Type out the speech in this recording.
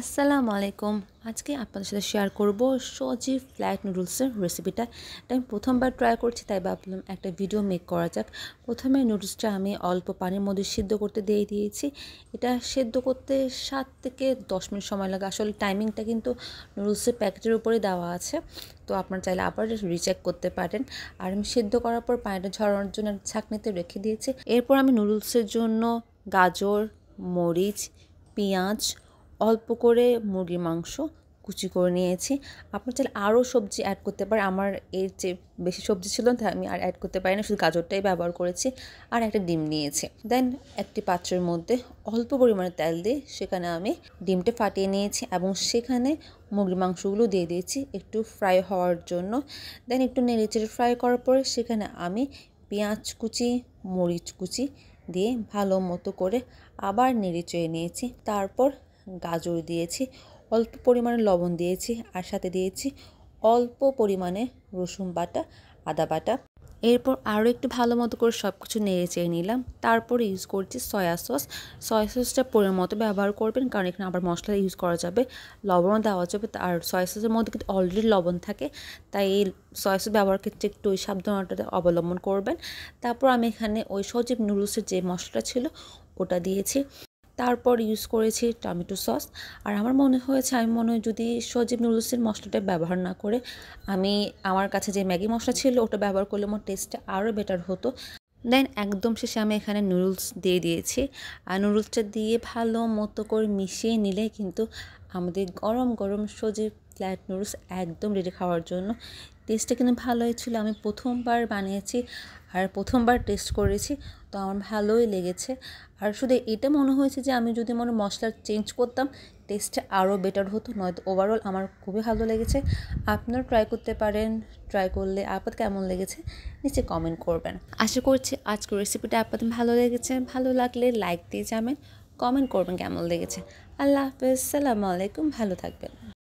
আসসালামু আলাইকুম আজকে আপনাদের সাথে শেয়ার করব সজি ফ্ল্যাট নুডলসের রেসিপিটা এটা আমি প্রথমবার ট্রাই করছি তাই ভাবলাম একটা ভিডিও মেক করা যাক প্রথমে নুডলসটা আমি অল্প পানির মধ্যে সিদ্ধ করতে দিয়ে দিয়েছি এটা সেদ্ধ করতে সাত থেকে দশ মিনিট সময় লাগে আসলে টাইমিংটা কিন্তু নুডলসের প্যাকেটের উপরে দেওয়া আছে তো আপনার চাইলে আবার রিচেক করতে পারেন আর আমি সিদ্ধ করার পর পানিটা ঝরানোর জন্য ছাঁকনিতে রেখে দিয়েছি এরপর আমি নুডলসের জন্য গাজর মরিচ পেঁয়াজ অল্প করে মুরগির মাংস কুচি করে নিয়েছি আপনার চাইলে আরও সবজি অ্যাড করতে পারে আমার এর যে বেশি সবজি ছিল তাই আমি আর অ্যাড করতে পারি না শুধু গাজরটাই ব্যবহার করেছি আর একটা ডিম নিয়েছি দেন একটি পাত্রের মধ্যে অল্প পরিমাণে তেল দিয়ে সেখানে আমি ডিমটা ফাটিয়ে নিয়েছি এবং সেখানে মুরগির মাংসগুলো দিয়ে দিয়েছি একটু ফ্রাই হওয়ার জন্য দেন একটু নেড়ে চেড়ে ফ্রাই করার পরে সেখানে আমি পেঁয়াজ কুচি মরিচ কুচি দিয়ে ভালো মতো করে আবার নেড়ে চেয়ে নিয়েছি তারপর গাজর দিয়েছি অল্প পরিমাণে লবণ দিয়েছি আর সাথে দিয়েছি অল্প পরিমাণে রসুন বাটা আদা বাটা এরপর আরও একটু ভালো মতো করে সব কিছু নেড়ে চেয়ে নিলাম তারপরে ইউজ করছি সয়া সস সয়া সসটা পরিমাণ মতো ব্যবহার করবেন কারণ এখানে আবার মশলা ইউজ করা যাবে লবণও দেওয়া যাবে আর সয়া সসের মধ্যে কিন্তু অলরেডি লবণ থাকে তাই এই সয়া সস ব্যবহার ক্ষেত্রে একটু ওই সাবধানতা অবলম্বন করবেন তারপর আমি এখানে ওই সজীব নুডলসের যে মশলাটা ছিল ওটা দিয়েছি তারপর ইউজ করেছি টমেটো সস আর আমার মনে হয়েছে আমি মনে হয় যদি সজীব নুডলসের মশলাটা ব্যবহার না করে আমি আমার কাছে যে ম্যাগি মশলা ছিল ওটা ব্যবহার করলে আমার টেস্টটা আরও বেটার হতো দেন একদম শেষে আমি এখানে নুডলস দিয়ে দিয়েছি আর নুডলসটা দিয়ে ভালো মতো করে মিশিয়ে নিলে কিন্তু আমাদের গরম গরম সজীব ফ্ল্যাট নুডলস একদম রেডি খাওয়ার জন্য টেস্টটা কিন্তু ভালোই ছিল আমি প্রথমবার বানিয়েছি আর প্রথমবার টেস্ট করেছি তো আমার ভালোই লেগেছে আর শুধু এটা মনে হয়েছে যে আমি যদি মনে মশলা চেঞ্জ করতাম টেস্ট আরও বেটার হতো নয়তো ওভারঅল আমার খুবই ভালো লেগেছে আপনারা ট্রাই করতে পারেন ট্রাই করলে আপাত কেমন লেগেছে নিচে কমেন্ট করবেন আশা করছি আজকের রেসিপিটা আপাত ভালো লেগেছে ভালো লাগলে লাইক দিয়ে যাবেন কমেন্ট করবেন কেমন লেগেছে আল্লাহ হাফেজ সালামু আলাইকুম ভালো থাকবেন